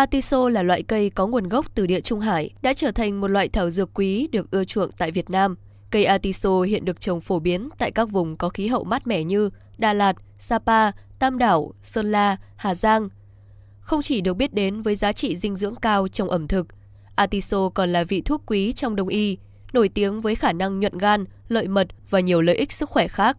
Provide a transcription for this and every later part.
Atiso là loại cây có nguồn gốc từ địa Trung Hải, đã trở thành một loại thảo dược quý được ưa chuộng tại Việt Nam. Cây Atiso hiện được trồng phổ biến tại các vùng có khí hậu mát mẻ như Đà Lạt, Sapa, Tam Đảo, Sơn La, Hà Giang. Không chỉ được biết đến với giá trị dinh dưỡng cao trong ẩm thực, Atiso còn là vị thuốc quý trong đông y, nổi tiếng với khả năng nhuận gan, lợi mật và nhiều lợi ích sức khỏe khác.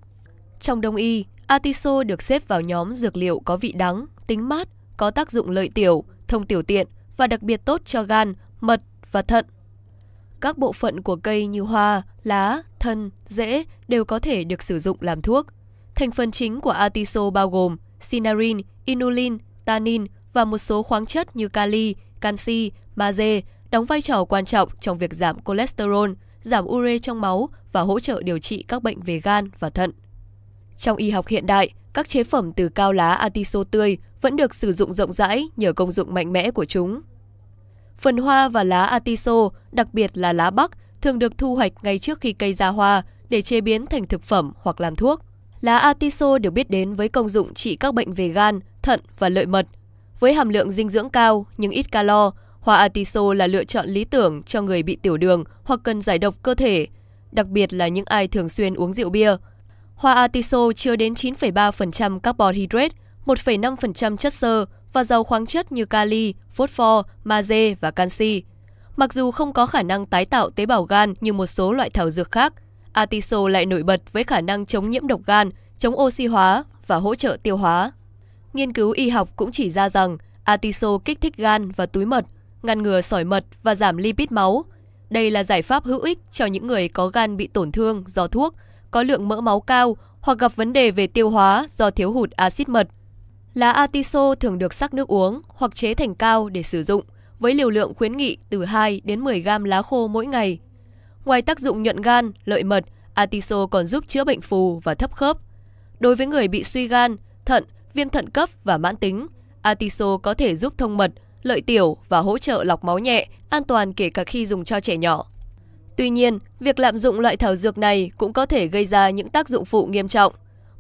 Trong đông y, Atiso được xếp vào nhóm dược liệu có vị đắng, tính mát, có tác dụng lợi tiểu, thông tiểu tiện và đặc biệt tốt cho gan, mật và thận. Các bộ phận của cây như hoa, lá, thân, rễ đều có thể được sử dụng làm thuốc. Thành phần chính của atiso bao gồm sinarin, inulin, tanin và một số khoáng chất như kali, canxi, magie đóng vai trò quan trọng trong việc giảm cholesterol, giảm ure trong máu và hỗ trợ điều trị các bệnh về gan và thận. Trong y học hiện đại, các chế phẩm từ cao lá atiso tươi vẫn được sử dụng rộng rãi nhờ công dụng mạnh mẽ của chúng. Phần hoa và lá atiso, đặc biệt là lá bắc, thường được thu hoạch ngay trước khi cây ra hoa để chế biến thành thực phẩm hoặc làm thuốc. Lá atiso được biết đến với công dụng trị các bệnh về gan, thận và lợi mật. Với hàm lượng dinh dưỡng cao nhưng ít calo, hoa atiso là lựa chọn lý tưởng cho người bị tiểu đường hoặc cần giải độc cơ thể, đặc biệt là những ai thường xuyên uống rượu bia. Hoa atiso chứa đến 9,3% carbon hydrate, 1,5% chất xơ và dầu khoáng chất như kali, phosphor, magie và canxi. Mặc dù không có khả năng tái tạo tế bào gan như một số loại thảo dược khác, Atiso lại nổi bật với khả năng chống nhiễm độc gan, chống oxy hóa và hỗ trợ tiêu hóa. Nghiên cứu y học cũng chỉ ra rằng Atiso kích thích gan và túi mật, ngăn ngừa sỏi mật và giảm lipid máu. Đây là giải pháp hữu ích cho những người có gan bị tổn thương do thuốc, có lượng mỡ máu cao hoặc gặp vấn đề về tiêu hóa do thiếu hụt axit mật – Lá atiso thường được sắc nước uống hoặc chế thành cao để sử dụng, với liều lượng khuyến nghị từ 2 đến 10 gam lá khô mỗi ngày. Ngoài tác dụng nhuận gan, lợi mật, atiso còn giúp chữa bệnh phù và thấp khớp. Đối với người bị suy gan, thận, viêm thận cấp và mãn tính, atiso có thể giúp thông mật, lợi tiểu và hỗ trợ lọc máu nhẹ, an toàn kể cả khi dùng cho trẻ nhỏ. Tuy nhiên, việc lạm dụng loại thảo dược này cũng có thể gây ra những tác dụng phụ nghiêm trọng.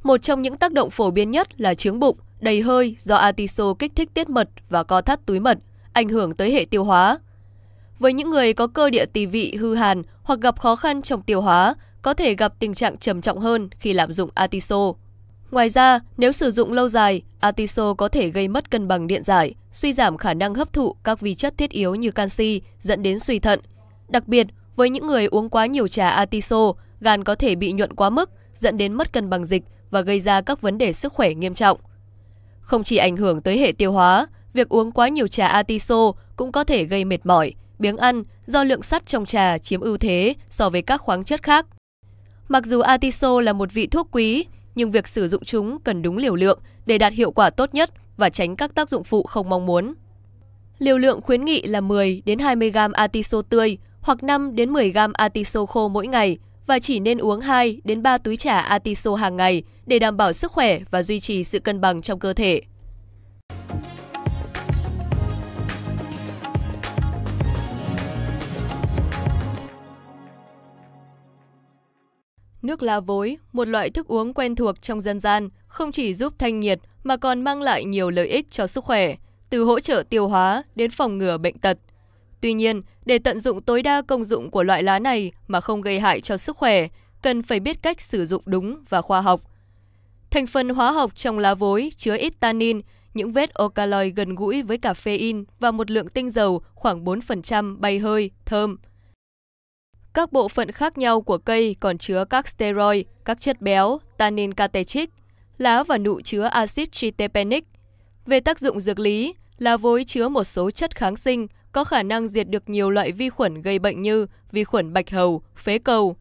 Một trong những tác động phổ biến nhất là chứng bụng – đầy hơi do atiso kích thích tiết mật và co thắt túi mật, ảnh hưởng tới hệ tiêu hóa. Với những người có cơ địa tỳ vị hư hàn hoặc gặp khó khăn trong tiêu hóa, có thể gặp tình trạng trầm trọng hơn khi lạm dụng atiso. Ngoài ra, nếu sử dụng lâu dài, atiso có thể gây mất cân bằng điện giải, suy giảm khả năng hấp thụ các vi chất thiết yếu như canxi, dẫn đến suy thận. Đặc biệt, với những người uống quá nhiều trà atiso, gan có thể bị nhuận quá mức, dẫn đến mất cân bằng dịch và gây ra các vấn đề sức khỏe nghiêm trọng. Không chỉ ảnh hưởng tới hệ tiêu hóa, việc uống quá nhiều trà atiso cũng có thể gây mệt mỏi, biếng ăn do lượng sắt trong trà chiếm ưu thế so với các khoáng chất khác. Mặc dù atiso là một vị thuốc quý, nhưng việc sử dụng chúng cần đúng liều lượng để đạt hiệu quả tốt nhất và tránh các tác dụng phụ không mong muốn. Liều lượng khuyến nghị là 10 đến 20 g atiso tươi hoặc 5 đến 10 g atiso khô mỗi ngày – và chỉ nên uống 2 đến 3 túi trà Atiso hàng ngày để đảm bảo sức khỏe và duy trì sự cân bằng trong cơ thể. Nước lá vối, một loại thức uống quen thuộc trong dân gian, không chỉ giúp thanh nhiệt mà còn mang lại nhiều lợi ích cho sức khỏe, từ hỗ trợ tiêu hóa đến phòng ngừa bệnh tật – Tuy nhiên, để tận dụng tối đa công dụng của loại lá này mà không gây hại cho sức khỏe, cần phải biết cách sử dụng đúng và khoa học. Thành phần hóa học trong lá vối chứa ít tannin, những vết alkaloid gần gũi với caffeine và một lượng tinh dầu khoảng 4% bay hơi, thơm. Các bộ phận khác nhau của cây còn chứa các steroid, các chất béo, tannin catechic, lá và nụ chứa axit chitepenic. Về tác dụng dược lý, lá vối chứa một số chất kháng sinh, có khả năng diệt được nhiều loại vi khuẩn gây bệnh như vi khuẩn bạch hầu, phế cầu.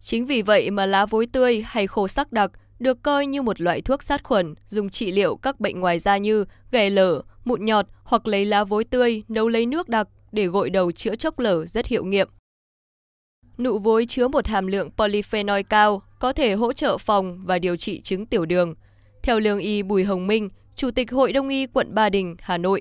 Chính vì vậy mà lá vối tươi hay khô sắc đặc được coi như một loại thuốc sát khuẩn dùng trị liệu các bệnh ngoài da như ghẻ lở, mụn nhọt hoặc lấy lá vối tươi nấu lấy nước đặc để gội đầu chữa chốc lở rất hiệu nghiệm. Nụ vối chứa một hàm lượng polyphenol cao, có thể hỗ trợ phòng và điều trị chứng tiểu đường. Theo lương y Bùi Hồng Minh, Chủ tịch Hội Đông y quận Ba Đình, Hà Nội,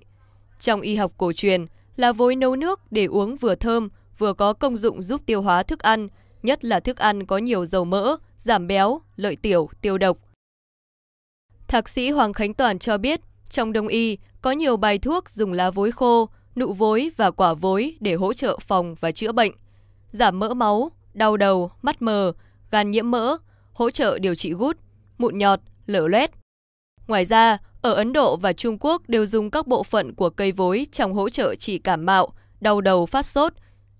trong y học cổ truyền là vối nấu nước để uống vừa thơm, vừa có công dụng giúp tiêu hóa thức ăn, nhất là thức ăn có nhiều dầu mỡ, giảm béo, lợi tiểu, tiêu độc. Thạc sĩ Hoàng Khánh Toàn cho biết, trong đông y có nhiều bài thuốc dùng lá vối khô, nụ vối và quả vối để hỗ trợ phòng và chữa bệnh, giảm mỡ máu, đau đầu, mắt mờ, gan nhiễm mỡ, hỗ trợ điều trị gút, mụn nhọt, lở loét. Ngoài ra, ở Ấn Độ và Trung Quốc đều dùng các bộ phận của cây vối trong hỗ trợ trị cảm mạo, đau đầu phát sốt,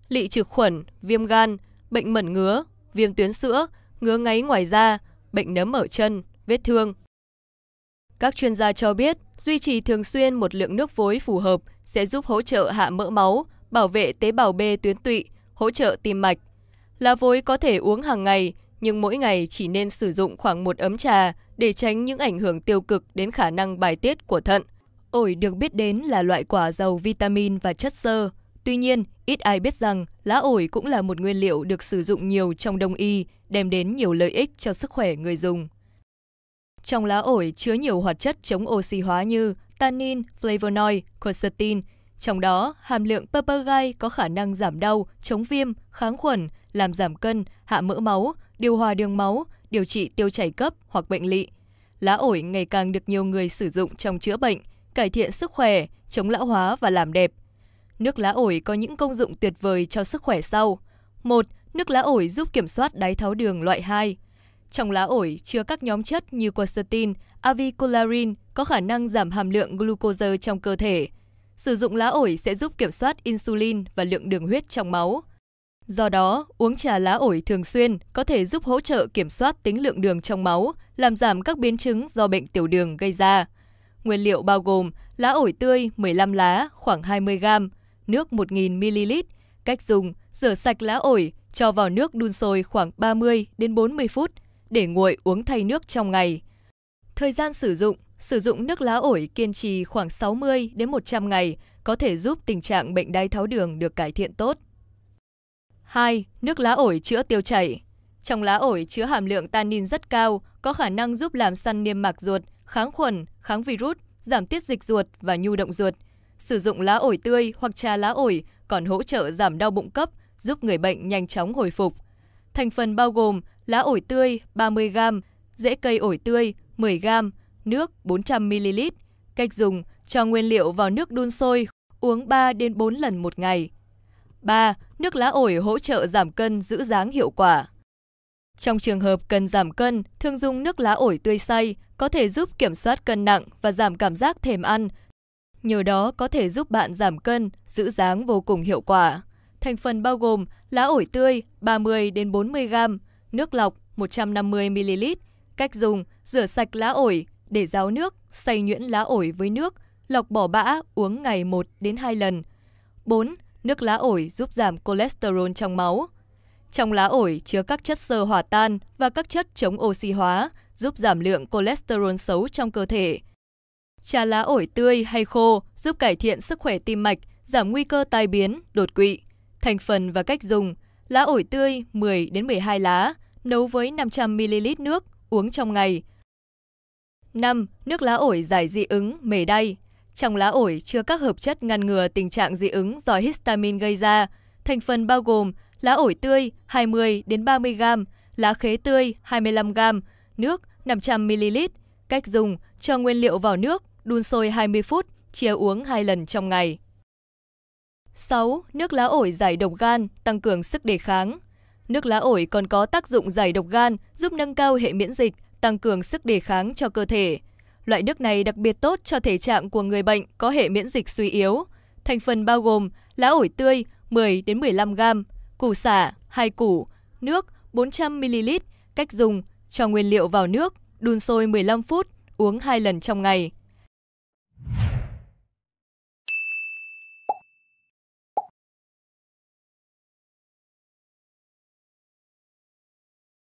lị trực khuẩn, viêm gan, bệnh mẩn ngứa, viêm tuyến sữa, ngứa ngáy ngoài da, bệnh nấm ở chân, vết thương. Các chuyên gia cho biết, duy trì thường xuyên một lượng nước vối phù hợp sẽ giúp hỗ trợ hạ mỡ máu, bảo vệ tế bào B tuyến tụy, hỗ trợ tim mạch. Lá vối có thể uống hàng ngày, nhưng mỗi ngày chỉ nên sử dụng khoảng một ấm trà để tránh những ảnh hưởng tiêu cực đến khả năng bài tiết của thận. Ổi được biết đến là loại quả giàu vitamin và chất xơ. Tuy nhiên, ít ai biết rằng lá ổi cũng là một nguyên liệu được sử dụng nhiều trong đông y, đem đến nhiều lợi ích cho sức khỏe người dùng. Trong lá ổi chứa nhiều hoạt chất chống oxy hóa như tannin, flavonoid, quercetin. Trong đó, hàm lượng papagai có khả năng giảm đau, chống viêm, kháng khuẩn, làm giảm cân, hạ mỡ máu, điều hòa đường máu, điều trị tiêu chảy cấp hoặc bệnh lị. Lá ổi ngày càng được nhiều người sử dụng trong chữa bệnh, cải thiện sức khỏe, chống lão hóa và làm đẹp. Nước lá ổi có những công dụng tuyệt vời cho sức khỏe sau. 1. Nước lá ổi giúp kiểm soát đái tháo đường loại 2. Trong lá ổi chứa các nhóm chất như quercetin, avicularin có khả năng giảm hàm lượng glucose trong cơ thể. Sử dụng lá ổi sẽ giúp kiểm soát insulin và lượng đường huyết trong máu. Do đó, uống trà lá ổi thường xuyên có thể giúp hỗ trợ kiểm soát tính lượng đường trong máu, làm giảm các biến chứng do bệnh tiểu đường gây ra. Nguyên liệu bao gồm lá ổi tươi 15 lá khoảng 20 g, nước 1000ml. Cách dùng, rửa sạch lá ổi, cho vào nước đun sôi khoảng 30 đến 40 phút để nguội uống thay nước trong ngày. Thời gian sử dụng, sử dụng nước lá ổi kiên trì khoảng 60 đến 100 ngày có thể giúp tình trạng bệnh đái tháo đường được cải thiện tốt. 2. Nước lá ổi chữa tiêu chảy. Trong lá ổi chứa hàm lượng tannin rất cao, có khả năng giúp làm săn niêm mạc ruột, kháng khuẩn, kháng virus, giảm tiết dịch ruột và nhu động ruột. Sử dụng lá ổi tươi hoặc trà lá ổi còn hỗ trợ giảm đau bụng cấp, giúp người bệnh nhanh chóng hồi phục. Thành phần bao gồm lá ổi tươi 30g, rễ cây ổi tươi 10g, nước 400ml. Cách dùng, cho nguyên liệu vào nước đun sôi, uống 3 đến 4 lần một ngày. 3 nước lá ổi hỗ trợ giảm cân giữ dáng hiệu quả. Trong trường hợp cần giảm cân, thường dùng nước lá ổi tươi xay có thể giúp kiểm soát cân nặng và giảm cảm giác thèm ăn. Nhờ đó có thể giúp bạn giảm cân, giữ dáng vô cùng hiệu quả. Thành phần bao gồm lá ổi tươi 30 đến 40 g, nước lọc 150 ml. Cách dùng: rửa sạch lá ổi, để ráo nước, xay nhuyễn lá ổi với nước, lọc bỏ bã, uống ngày 1 đến 2 lần. 4. Nước lá ổi giúp giảm cholesterol trong máu. Trong lá ổi chứa các chất xơ hòa tan và các chất chống oxy hóa, giúp giảm lượng cholesterol xấu trong cơ thể. Trà lá ổi tươi hay khô giúp cải thiện sức khỏe tim mạch, giảm nguy cơ tai biến, đột quỵ. Thành phần và cách dùng: lá ổi tươi 10 đến 12 lá, nấu với 500 ml nước, uống trong ngày. 5. Nước lá ổi giải dị ứng, mề đay. Trong lá ổi chứa các hợp chất ngăn ngừa tình trạng dị ứng do histamine gây ra. Thành phần bao gồm lá ổi tươi 20 đến 30 g, lá khế tươi 25 g, nước 500 ml. Cách dùng: cho nguyên liệu vào nước, đun sôi 20 phút, chia uống 2 lần trong ngày. 6. Nước lá ổi giải độc gan, tăng cường sức đề kháng. Nước lá ổi còn có tác dụng giải độc gan, giúp nâng cao hệ miễn dịch, tăng cường sức đề kháng cho cơ thể. Loại nước này đặc biệt tốt cho thể trạng của người bệnh có hệ miễn dịch suy yếu. Thành phần bao gồm lá ổi tươi 10 đến 15 g, củ sả 2 củ, nước 400 ml. Cách dùng: cho nguyên liệu vào nước, đun sôi 15 phút, uống 2 lần trong ngày.